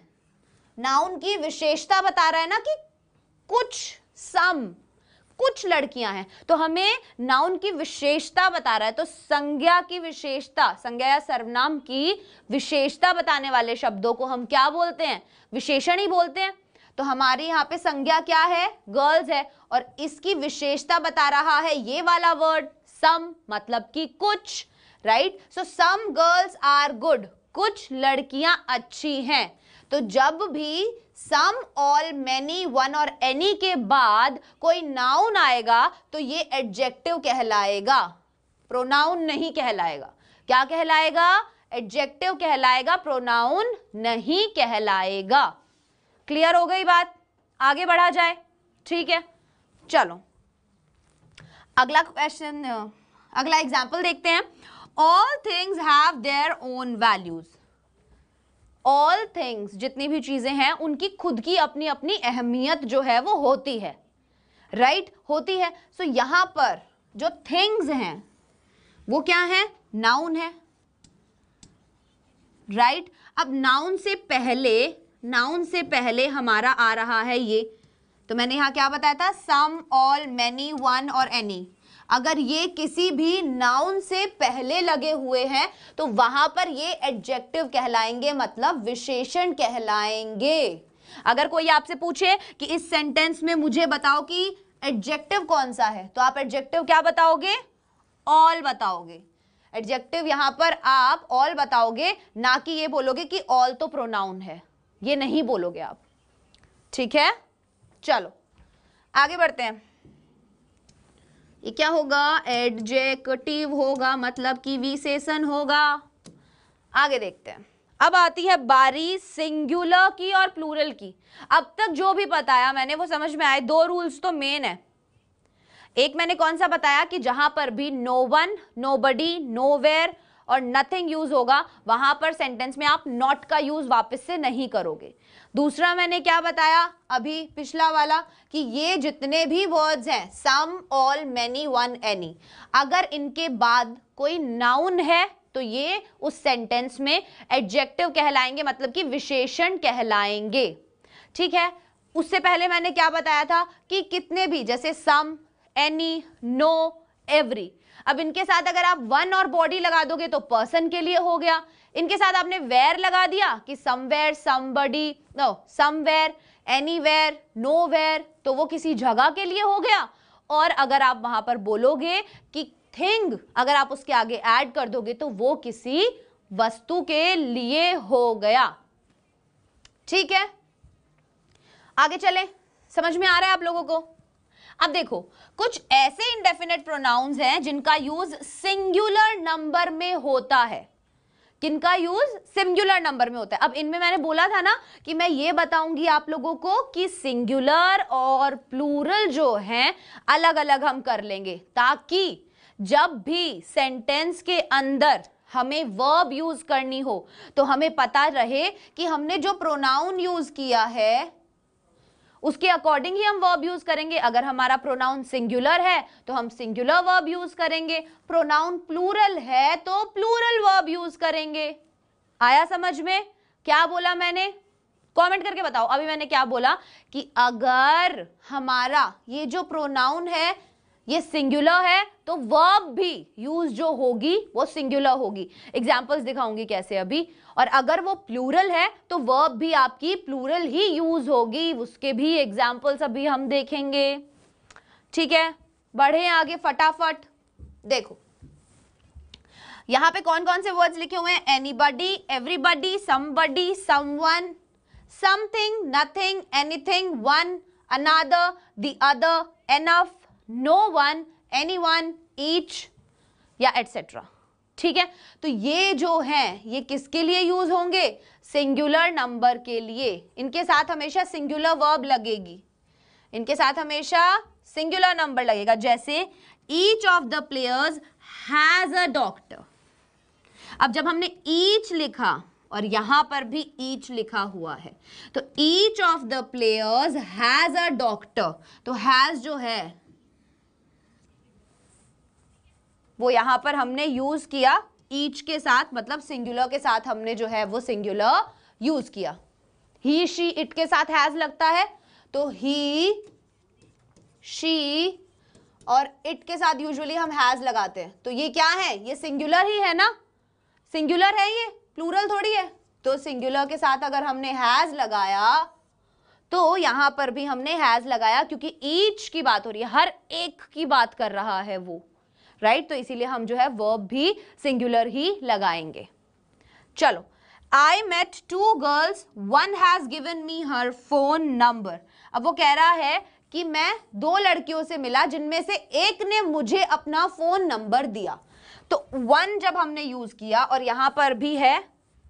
नाउन की विशेषता बता रहा है ना कि कुछ सम कुछ लड़कियां हैं तो हमें नाउन की विशेषता बता रहा है तो संज्ञा की विशेषता संज्ञा या सर्वनाम की विशेषता बताने वाले शब्दों को हम क्या बोलते हैं विशेषण ही बोलते हैं तो हमारे यहाँ पे संज्ञा क्या है गर्ल्स है और इसकी विशेषता बता रहा है ये वाला वर्ड सम मतलब कि कुछ right so some girls are good कुछ लड़कियां अच्छी हैं तो जब भी सम ऑल मैनी वन और एनी के बाद कोई नाउन आएगा तो ये एडजेक्टिव कहलाएगा प्रोनाउन नहीं कहलाएगा क्या कहलाएगा एडजेक्टिव कहलाएगा प्रोनाउन नहीं कहलाएगा क्लियर हो गई बात आगे बढ़ा जाए ठीक है चलो अगला क्वेश्चन अगला एग्जाम्पल देखते हैं all things have their own values all things जितनी भी चीज़ें हैं उनकी खुद की अपनी अपनी अहमियत जो है वो होती है राइट right? होती है सो so, यहां पर जो थिंग्स हैं वो क्या है नाउन है राइट right? अब नाउन से पहले नाउन से पहले हमारा आ रहा है ये तो मैंने यहाँ क्या बताया था सम ऑल मैनी वन और एनी अगर ये किसी भी नाउन से पहले लगे हुए हैं तो वहां पर ये एडजेक्टिव कहलाएंगे मतलब विशेषण कहलाएंगे अगर कोई आपसे पूछे कि इस सेंटेंस में मुझे बताओ कि एडजेक्टिव कौन सा है तो आप एडजेक्टिव क्या बताओगे ऑल बताओगे एडजेक्टिव यहाँ पर आप ऑल बताओगे ना कि ये बोलोगे कि ऑल तो प्रोनाउन है ये नहीं बोलोगे आप ठीक है चलो आगे बढ़ते हैं ये क्या होगा एडजेक्टिव होगा मतलब कि विशेषण होगा आगे देखते हैं अब आती है बारी सिंगुलर की और प्लूरल की अब तक जो भी बताया मैंने वो समझ में आए दो रूल्स तो मेन है एक मैंने कौन सा बताया कि जहां पर भी no one nobody nowhere और नथिंग यूज होगा वहां पर सेंटेंस में आप नॉट का यूज वापस से नहीं करोगे दूसरा मैंने क्या बताया अभी पिछला वाला कि ये जितने भी वर्ड्स हैं some all many one any अगर इनके बाद कोई नाउन है तो ये उस सेंटेंस में एडजेक्टिव कहलाएंगे मतलब कि विशेषण कहलाएंगे ठीक है उससे पहले मैंने क्या बताया था कि कितने भी जैसे सम एनी नो एवरी अब इनके साथ अगर आप वन और बॉडी लगा दोगे तो पर्सन के लिए हो गया इनके साथ आपने वेयर लगा दिया कि somewhere somebody no somewhere anywhere nowhere तो वो किसी जगह के लिए हो गया और अगर आप वहां पर बोलोगे कि थिंग अगर आप उसके आगे ऐड कर दोगे तो वो किसी वस्तु के लिए हो गया ठीक है आगे चले समझ में आ रहा है आप लोगों को अब देखो कुछ ऐसे इंडेफिनेट प्रोनाउंस हैं जिनका यूज सिंगुलर नंबर में होता है किनका यूज सिंगुलर नंबर में होता है अब इनमें मैंने बोला था ना कि मैं ये बताऊंगी आप लोगों को कि सिंगुलर और प्लूरल जो हैं अलग अलग हम कर लेंगे ताकि जब भी सेंटेंस के अंदर हमें वर्ब यूज करनी हो तो हमें पता रहे कि हमने जो प्रोनाउन यूज किया है उसके अकॉर्डिंग ही हम वर्ब यूज करेंगे अगर हमारा प्रोनाउन सिंगुलर है तो हम सिंगुलर वर्ब यूज करेंगे प्रोनाउन प्लूरल है तो प्लूरल वर्ब यूज करेंगे आया समझ में क्या बोला मैंने कमेंट करके बताओ अभी मैंने क्या बोला कि अगर हमारा ये जो प्रोनाउन है ये सिंगुलर है तो वर्ब भी यूज जो होगी वो सिंगुलर होगी एग्जाम्पल्स दिखाऊंगी कैसे अभी और अगर वो प्लूरल है तो वर्ब भी आपकी प्लूरल ही यूज होगी उसके भी एग्जाम्पल्स अभी हम देखेंगे ठीक है बढ़े आगे फटाफट देखो यहां पे कौन कौन से वर्ड्स लिखे हुए हैं anybody everybody someone something nothing anything one another the other enough no one anyone each या एटसेट्रा ठीक है तो ये जो हैं ये किसके लिए यूज होंगे सिंगुलर नंबर के लिए इनके साथ हमेशा सिंगुलर वर्ब लगेगी इनके साथ हमेशा सिंगुलर नंबर लगेगा जैसे each of the players has a doctor अब जब हमने ईच लिखा और यहां पर भी ईच लिखा हुआ है तो each of the players has a doctor तो हैज़ जो है वो यहां पर हमने यूज किया ईच के साथ मतलब सिंगुलर के साथ हमने जो है वो सिंगुलर यूज किया ही शी इट के साथ हैज लगता है तो ही शी और इट के साथ यूजुअली हम हैज लगाते हैं तो ये क्या है ये सिंगुलर ही है ना सिंगुलर है ये प्लूरल थोड़ी है तो सिंगुलर के साथ अगर हमने हैज लगाया तो यहां पर भी हमने हैज लगाया क्योंकि ईच की बात हो रही है हर एक की बात कर रहा है वो राइट तो इसीलिए हम जो है वर्ब भी सिंगुलर ही लगाएंगे चलो I met two girls one has given me her phone number अब वो कह रहा है कि मैं दो लड़कियों से मिला जिनमें से एक ने मुझे अपना फ़ोन नंबर दिया तो वन जब हमने यूज़ किया और यहां पर भी है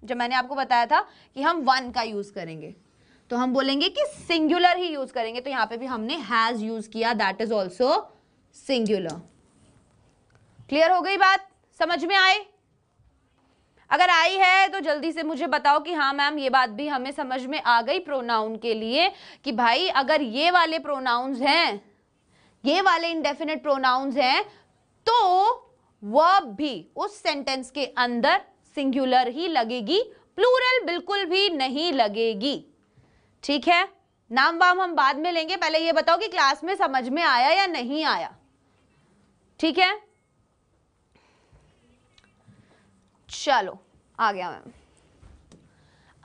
जब मैंने आपको बताया था कि हम वन का यूज़ करेंगे तो हम बोलेंगे कि सिंगुलर ही यूज़ करेंगे तो यहाँ पे भी हमने हैज़ यूज़ किया that is also singular clear हो गई बात समझ में आए अगर आई है तो जल्दी से मुझे बताओ कि हाँ मैम ये बात भी हमें समझ में आ गई प्रोनाउन के लिए कि भाई अगर ये वाले प्रोनाउंस हैं ये वाले इनडेफिनेट प्रोनाउंस हैं तो वर्ब भी उस सेंटेंस के अंदर सिंगुलर ही लगेगी प्लूरल बिल्कुल भी नहीं लगेगी ठीक है नाम वाम हम बाद में लेंगे पहले ये बताओ कि क्लास में समझ में आया या नहीं आया ठीक है चलो आ गया मैम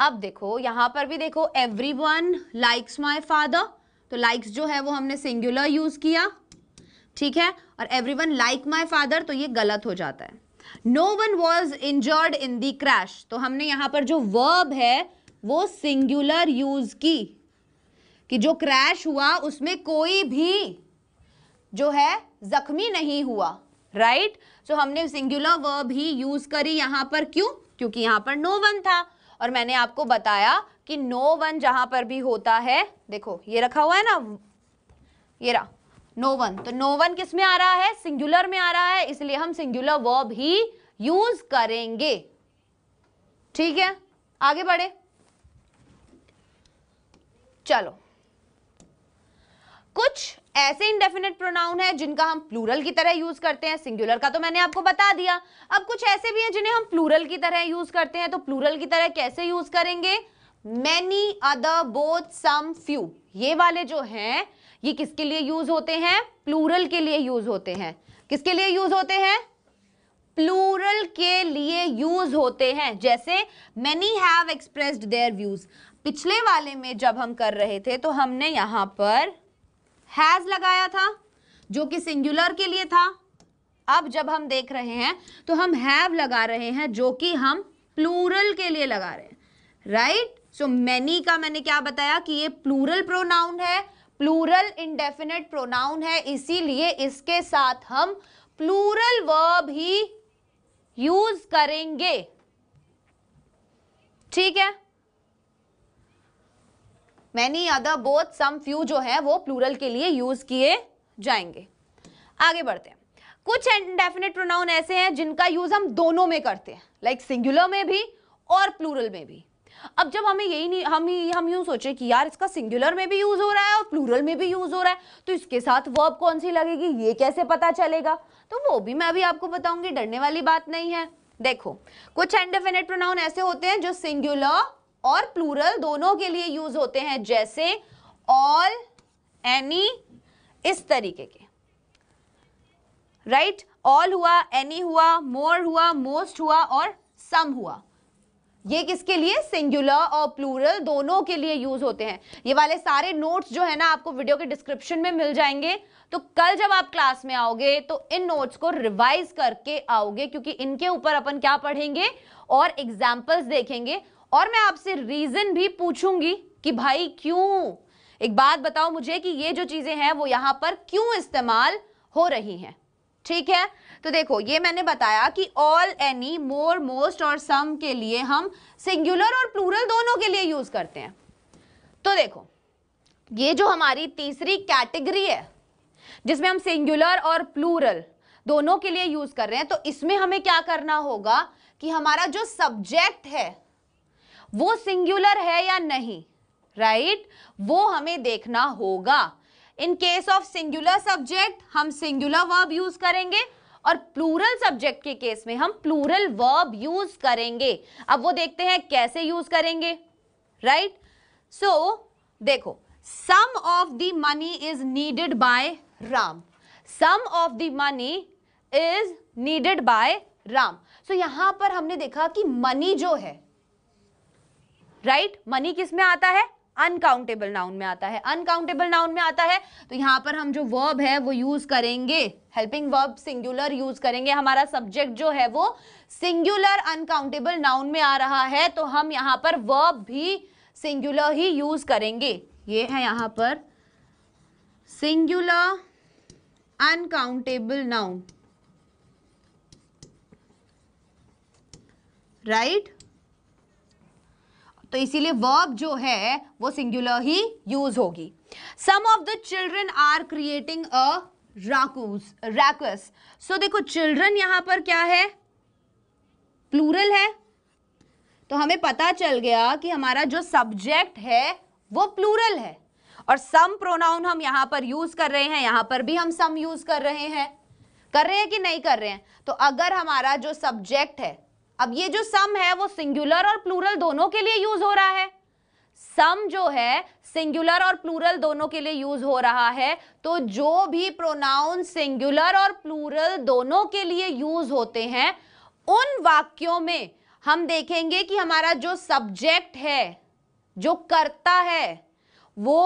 अब देखो यहां पर भी देखो everyone likes my father तो लाइक्स जो है वो हमने सिंगुलर यूज़ किया ठीक है और everyone like my father तो ये गलत हो जाता है no one was injured in the crash तो हमने यहां पर जो वर्ब है वो सिंगुलर यूज़ की कि जो क्रैश हुआ उसमें कोई भी जो है जख्मी नहीं हुआ राइट right? सो हमने सिंगुलर वर्ब ही यूज करी यहाँ पर क्यों क्योंकि यहाँ पर नो वन था और मैंने आपको बताया कि नो वन जहां पर भी होता है देखो ये रखा हुआ है ना ये रहा नो वन तो नो वन किस में आ रहा है सिंगुलर में आ रहा है इसलिए हम सिंगुलर वर्ब ही यूज करेंगे ठीक है आगे बढ़े चलो कुछ ऐसे इंडेफिनेट प्रोनाउन है जिनका हम प्लूरल की तरह यूज करते हैं सिंगुलर का तो मैंने आपको बता दिया अब कुछ ऐसे भी हैं जिन्हें हम प्लूरल की तरह यूज करते हैं तो प्लूरल की तरह कैसे यूज करेंगे many other both some few ये वाले जो हैं ये किसके लिए यूज होते हैं प्लूरल के लिए यूज होते हैं किसके लिए यूज होते हैं प्लूरल के लिए यूज होते हैं जैसे many have expressed their views पिछले वाले में जब हम कर रहे थे तो हमने यहां पर हैज़ लगाया था जो कि सिंगुलर के लिए था अब जब हम देख रहे हैं तो हम हैव लगा रहे हैं जो कि हम प्लूरल के लिए लगा रहे हैं राइट सो मैनी का मैंने क्या बताया कि ये प्लूरल प्रोनाउन है प्लूरल इनडेफिनेट प्रोनाउन है इसीलिए इसके साथ हम प्लूरल वर्ब ही यूज करेंगे ठीक है many other both some few जो है वो प्लूरल के लिए यूज किए जाएंगे आगे बढ़ते हैं कुछ इंडेफिनेट प्रोनाउन ऐसे हैं जिनका यूज हम दोनों में करते हैं लाइक like सिंगुलर में भी और प्लूरल में भी अब जब हमें यही नहीं हम हम यूं सोचे कि यार इसका सिंगुलर में भी यूज़ हो रहा है और प्लूरल में भी यूज़ हो रहा है तो इसके साथ वर्ब कौन सी लगेगी ये कैसे पता चलेगा तो वो भी मैं अभी आपको बताऊंगी डरने वाली बात नहीं है देखो कुछ इंडेफिनेट प्रोनाउन ऐसे होते हैं जो सिंगुलर और प्लूरल दोनों के लिए यूज होते हैं जैसे ऑल एनी इस तरीके के राइट right? ऑल हुआ एनी हुआ मोर हुआ मोस्ट हुआ और सम हुआ ये किसके लिए सिंगुलर और प्लूरल दोनों के लिए यूज होते हैं ये वाले सारे नोट्स जो है ना आपको वीडियो के डिस्क्रिप्शन में मिल जाएंगे तो कल जब आप क्लास में आओगे तो इन नोट्स को रिवाइज करके आओगे क्योंकि इनके ऊपर अपन क्या पढ़ेंगे और एग्जाम्पल्स देखेंगे और मैं आपसे रीजन भी पूछूंगी कि भाई क्यों एक बात बताओ मुझे कि ये जो चीजें हैं वो यहां पर क्यों इस्तेमाल हो रही हैं ठीक है तो देखो ये मैंने बताया कि ऑल एनी मोर मोस्ट और सम के लिए हम सिंगुलर और प्लूरल दोनों के लिए यूज करते हैं तो देखो ये जो हमारी तीसरी कैटेगरी है जिसमें हम सिंगुलर और प्लूरल दोनों के लिए यूज कर रहे हैं तो इसमें हमें क्या करना होगा कि हमारा जो सब्जेक्ट है वो सिंगुलर है या नहीं राइट right? वो हमें देखना होगा in case of singular subject हम सिंगुलर वर्ब यूज करेंगे और प्लूरल सब्जेक्ट के केस में हम प्लूरल वर्ब यूज करेंगे अब वो देखते हैं कैसे यूज करेंगे राइट right? सो so, देखो some of the money is needed by Ram some of the money is needed by Ram so यहां पर हमने देखा कि मनी जो है राइट मनी किस में आता है अनकाउंटेबल नाउन में आता है अनकाउंटेबल नाउन में आता है तो यहाँ पर हम जो वर्ब है वो यूज करेंगे हेल्पिंग वर्ब सिंगुलर यूज करेंगे हमारा सब्जेक्ट जो है वो सिंगुलर अनकाउंटेबल नाउन में आ रहा है तो हम यहाँ पर वर्ब भी सिंगुलर ही यूज करेंगे ये है यहाँ पर सिंगुलर अनकाउंटेबल नाउन राइट तो इसीलिए वर्ब जो है वो सिंगुलर ही यूज होगी some of the children are creating a ruckus ruckus so देखो चिल्ड्रन यहां पर क्या है प्लूरल है तो हमें पता चल गया कि हमारा जो सब्जेक्ट है वो प्लूरल है और सम प्रोनाउन हम यहां पर यूज कर रहे हैं यहां पर भी हम सम यूज कर रहे हैं कर रहे हैं कि नहीं कर रहे हैं तो अगर हमारा जो सब्जेक्ट है अब ये जो सम है वो सिंगुलर और प्लूरल दोनों के लिए यूज हो रहा है सम जो है सिंगुलर और प्लूरल दोनों के लिए यूज हो रहा है तो जो भी प्रोनाउन सिंगुलर और प्लूरल दोनों के लिए यूज होते हैं उन वाक्यों में हम देखेंगे कि हमारा जो सब्जेक्ट है जो करता है वो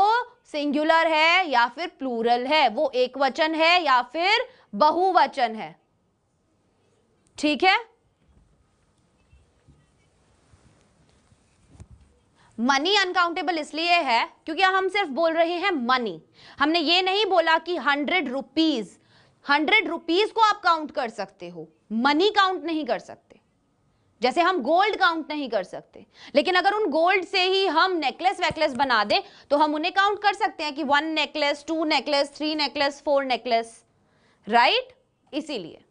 सिंगुलर है या फिर प्लूरल है वो एक वचन है या फिर बहुवचन है ठीक है मनी अनकाउंटेबल इसलिए है क्योंकि हम सिर्फ बोल रहे हैं मनी हमने ये नहीं बोला कि हंड्रेड रुपीज हंड्रेड रुपीज को आप काउंट कर सकते हो मनी काउंट नहीं कर सकते जैसे हम गोल्ड काउंट नहीं कर सकते लेकिन अगर उन गोल्ड से ही हम नेकलेस वेकलेस बना दें तो हम उन्हें काउंट कर सकते हैं कि one necklace two necklace three necklace four necklace right इसीलिए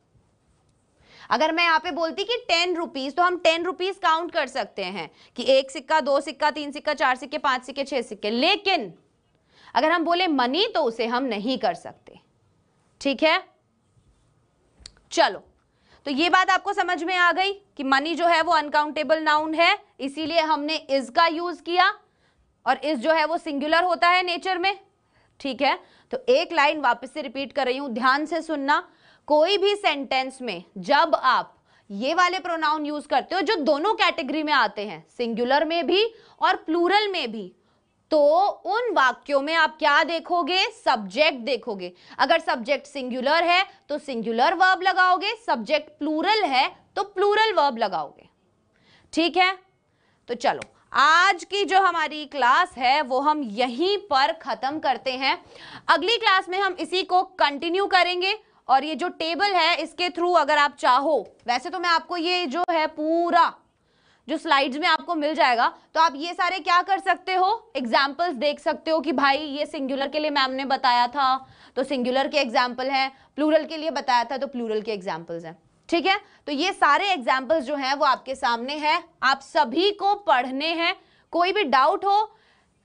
अगर मैं यहाँ पे बोलती कि टेन रुपीज तो हम टेन रुपीज काउंट कर सकते हैं कि एक सिक्का दो सिक्का तीन सिक्का चार सिक्के पांच सिक्के छह सिक्के लेकिन अगर हम बोले मनी तो उसे हम नहीं कर सकते ठीक है चलो तो ये बात आपको समझ में आ गई कि मनी जो है वो अनकाउंटेबल नाउन है इसीलिए हमने इज का यूज किया और इस जो है वो सिंगुलर होता है नेचर में ठीक है तो एक लाइन वापस से रिपीट कर रही हूं ध्यान से सुनना कोई भी सेंटेंस में जब आप ये वाले प्रोनाउन यूज करते हो जो दोनों कैटेगरी में आते हैं सिंगुलर में भी और प्लूरल में भी तो उन वाक्यों में आप क्या देखोगे सब्जेक्ट देखोगे अगर सब्जेक्ट सिंगुलर है तो सिंगुलर वर्ब लगाओगे सब्जेक्ट प्लूरल है तो प्लूरल वर्ब लगाओगे ठीक है तो चलो आज की जो हमारी क्लास है वो हम यहीं पर ख़त्म करते हैं अगली क्लास में हम इसी को कंटिन्यू करेंगे और ये जो टेबल है इसके थ्रू अगर आप चाहो वैसे तो मैं आपको ये जो है पूरा जो स्लाइड्स में आपको मिल जाएगा तो आप ये सारे क्या कर सकते हो एग्जाम्पल्स देख सकते हो कि भाई ये सिंगुलर के लिए मैम ने बताया था तो सिंगुलर के एग्जाम्पल हैं प्लूरल के लिए बताया था तो प्लूरल के एग्जाम्पल्स हैं ठीक है तो ये सारे एग्जाम्पल्स जो हैं वो आपके सामने हैं आप सभी को पढ़ने हैं कोई भी डाउट हो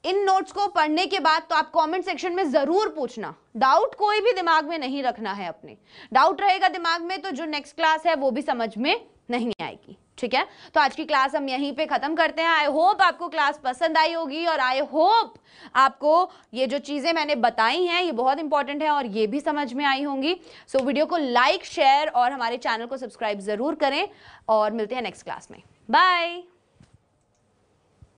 इन नोट्स को पढ़ने के बाद तो आप कमेंट सेक्शन में ज़रूर पूछना डाउट कोई भी दिमाग में नहीं रखना है अपने डाउट रहेगा दिमाग में तो जो नेक्स्ट क्लास है वो भी समझ में नहीं आएगी ठीक है तो आज की क्लास हम यहीं पे ख़त्म करते हैं आई होप आपको क्लास पसंद आई होगी और आई होप आपको ये जो चीज़ें मैंने बताई हैं ये बहुत इंपॉर्टेंट है और ये भी समझ में आई होंगी सो so, वीडियो को लाइक शेयर और हमारे चैनल को सब्सक्राइब ज़रूर करें और मिलते हैं नेक्स्ट क्लास में बाय